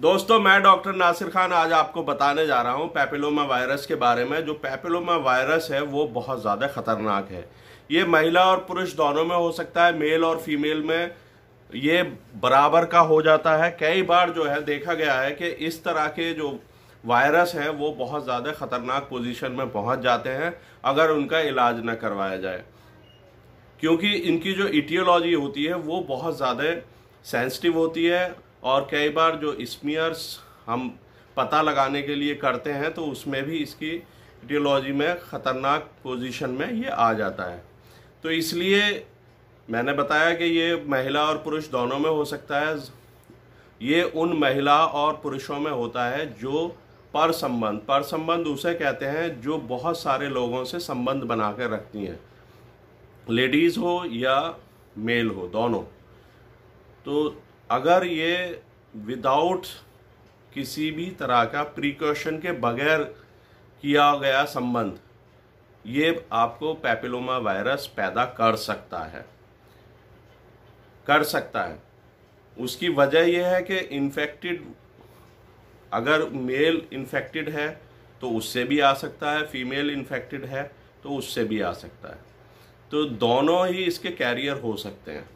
दोस्तों मैं डॉक्टर नासिर खान आज आपको बताने जा रहा हूँ पैपिलोमा वायरस के बारे में जो पैपिलोमा वायरस है वो बहुत ज़्यादा खतरनाक है ये महिला और पुरुष दोनों में हो सकता है मेल और फीमेल में ये बराबर का हो जाता है कई बार जो है देखा गया है कि इस तरह के जो वायरस हैं वो बहुत ज़्यादा ख़तरनाक पोजिशन में पहुँच जाते हैं अगर उनका इलाज न करवाया जाए क्योंकि इनकी जो इटियोलॉजी होती है वो बहुत ज़्यादा सेंसिटिव होती है और कई बार जो स्मियर्स हम पता लगाने के लिए करते हैं तो उसमें भी इसकी etiology में ख़तरनाक पोजीशन में ये आ जाता है तो इसलिए मैंने बताया कि ये महिला और पुरुष दोनों में हो सकता है ये उन महिला और पुरुषों में होता है जो पर संबंध पर संबंध उसे कहते हैं जो बहुत सारे लोगों से संबंध बना कर रखती हैं लेडीज़ हो या मेल हो दोनों तो अगर ये विदाउट किसी भी तरह का प्रिकॉशन के बगैर किया गया संबंध ये आपको पैपिलोमा वायरस पैदा कर सकता है कर सकता है उसकी वजह यह है कि इन्फेक्टेड अगर मेल इन्फेक्टेड है तो उससे भी आ सकता है फीमेल इन्फेक्टेड है तो उससे भी आ सकता है तो दोनों ही इसके कैरियर हो सकते हैं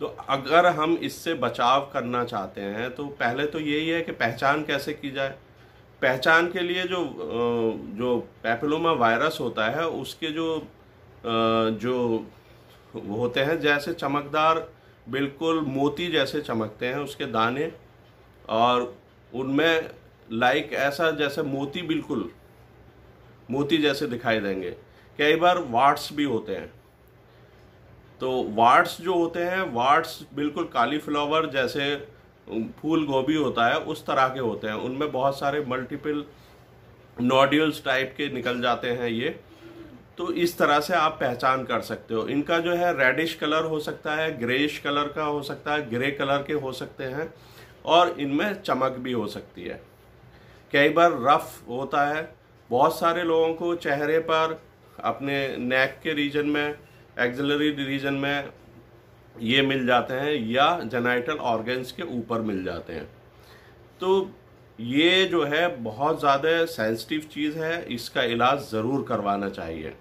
तो अगर हम इससे बचाव करना चाहते हैं तो पहले तो यही है कि पहचान कैसे की जाए पहचान के लिए जो जो पैपलोमा वायरस होता है उसके जो जो होते हैं जैसे चमकदार बिल्कुल मोती जैसे चमकते हैं उसके दाने और उनमें लाइक ऐसा जैसे मोती बिल्कुल मोती जैसे दिखाई देंगे कई बार वाट्स भी होते हैं तो वार्ड्स जो होते हैं वार्ड्स बिल्कुल फ्लावर जैसे फूल गोभी होता है उस तरह के होते हैं उनमें बहुत सारे मल्टीपल नोड्यूल्स टाइप के निकल जाते हैं ये तो इस तरह से आप पहचान कर सकते हो इनका जो है रेडिश कलर हो सकता है ग्रेश कलर का हो सकता है ग्रे कलर के हो सकते हैं और इनमें चमक भी हो सकती है कई बार रफ होता है बहुत सारे लोगों को चेहरे पर अपने नेक के रीजन में एक्जलरी रीजन में ये मिल जाते हैं या जेनाइटल ऑर्गेंस के ऊपर मिल जाते हैं तो ये जो है बहुत ज़्यादा सेंसिटिव चीज़ है इसका इलाज ज़रूर करवाना चाहिए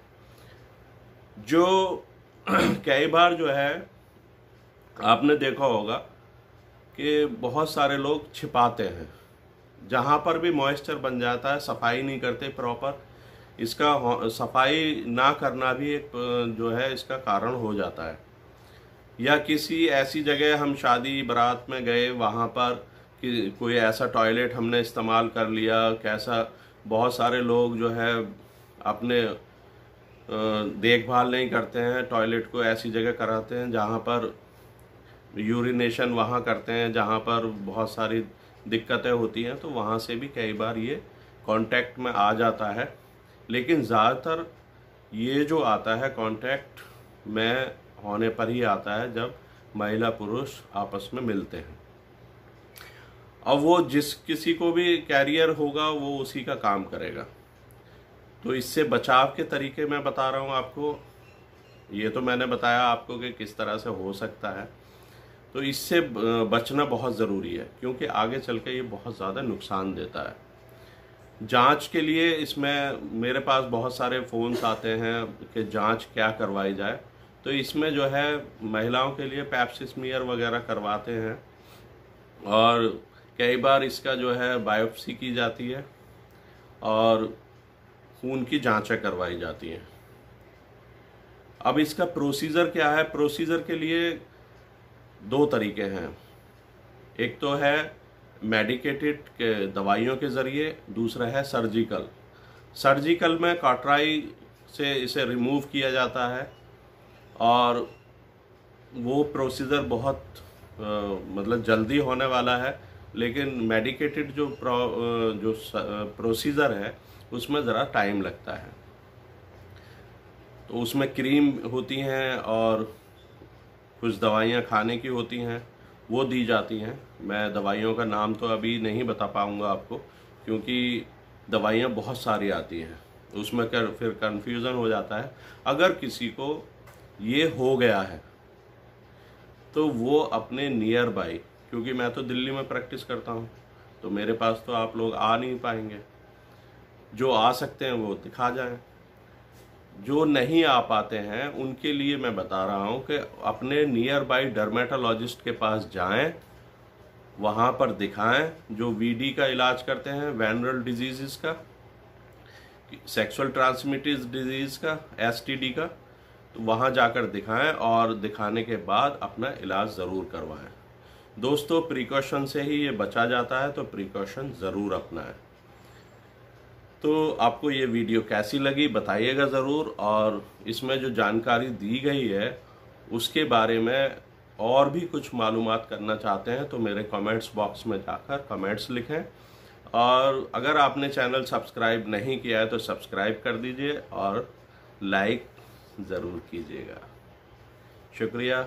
जो कई बार जो है आपने देखा होगा कि बहुत सारे लोग छिपाते हैं जहाँ पर भी मॉइस्चर बन जाता है सफाई नहीं करते प्रॉपर इसका सफाई ना करना भी एक जो है इसका कारण हो जाता है या किसी ऐसी जगह हम शादी बारात में गए वहाँ पर कि कोई ऐसा टॉयलेट हमने इस्तेमाल कर लिया कैसा बहुत सारे लोग जो है अपने देखभाल नहीं करते हैं टॉयलेट को ऐसी जगह कराते हैं जहाँ पर यूरिनेशन वहाँ करते हैं जहाँ पर बहुत सारी दिक्कतें होती हैं तो वहाँ से भी कई बार ये कांटेक्ट में आ जाता है लेकिन ज़्यादातर ये जो आता है कांटेक्ट में होने पर ही आता है जब महिला पुरुष आपस में मिलते हैं अब वो जिस किसी को भी कैरियर होगा वो उसी का काम करेगा तो इससे बचाव के तरीके मैं बता रहा हूँ आपको ये तो मैंने बताया आपको कि किस तरह से हो सकता है तो इससे बचना बहुत ज़रूरी है क्योंकि आगे चल के ये बहुत ज़्यादा नुकसान देता है जांच के लिए इसमें मेरे पास बहुत सारे फ़ोन्स आते हैं कि जांच क्या करवाई जाए तो इसमें जो है महिलाओं के लिए पैप्सिसमियर वगैरह करवाते हैं और कई बार इसका जो है बायोप्सी की जाती है और खून की जांचें करवाई जाती हैं अब इसका प्रोसीजर क्या है प्रोसीजर के लिए दो तरीके हैं एक तो है मेडिकेटेड दवाइयों के ज़रिए दूसरा है सर्जिकल सर्जिकल में काटराई से इसे रिमूव किया जाता है और वो प्रोसीजर बहुत आ, मतलब जल्दी होने वाला है लेकिन मेडिकेटेड जो प्रो, जो प्रोसीजर है उसमें ज़रा टाइम लगता है तो उसमें क्रीम होती हैं और कुछ दवाइयाँ खाने की होती हैं वो दी जाती हैं मैं दवाइयों का नाम तो अभी नहीं बता पाऊँगा आपको क्योंकि दवाइयाँ बहुत सारी आती हैं उसमें कर फिर कन्फ्यूज़न हो जाता है अगर किसी को ये हो गया है तो वो अपने नियर बाई क्योंकि मैं तो दिल्ली में प्रैक्टिस करता हूँ तो मेरे पास तो आप लोग आ नहीं पाएंगे जो आ सकते हैं वो दिखा जाएं जो नहीं आ पाते हैं उनके लिए मैं बता रहा हूँ कि अपने नियर बाई डर्मेटोलॉजिस्ट के पास जाएं वहाँ पर दिखाएं जो वीडी का इलाज करते हैं वैनरल डिजीज़ का सेक्सुअल ट्रांसमिटिज डिजीज़ का एसटीडी का तो वहाँ जाकर दिखाएं और दिखाने के बाद अपना इलाज ज़रूर करवाएं दोस्तों प्रिकॉशन से ही ये बचा जाता है तो प्रिकॉशन ज़रूर अपनाएं तो आपको ये वीडियो कैसी लगी बताइएगा ज़रूर और इसमें जो जानकारी दी गई है उसके बारे में और भी कुछ मालूम करना चाहते हैं तो मेरे कमेंट्स बॉक्स में जाकर कमेंट्स लिखें और अगर आपने चैनल सब्सक्राइब नहीं किया है तो सब्सक्राइब कर दीजिए और लाइक ज़रूर कीजिएगा शुक्रिया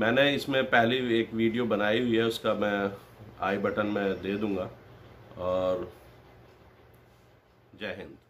मैंने इसमें पहली एक वीडियो बनाई हुई है उसका मैं आई बटन में दे दूँगा और जय हिंद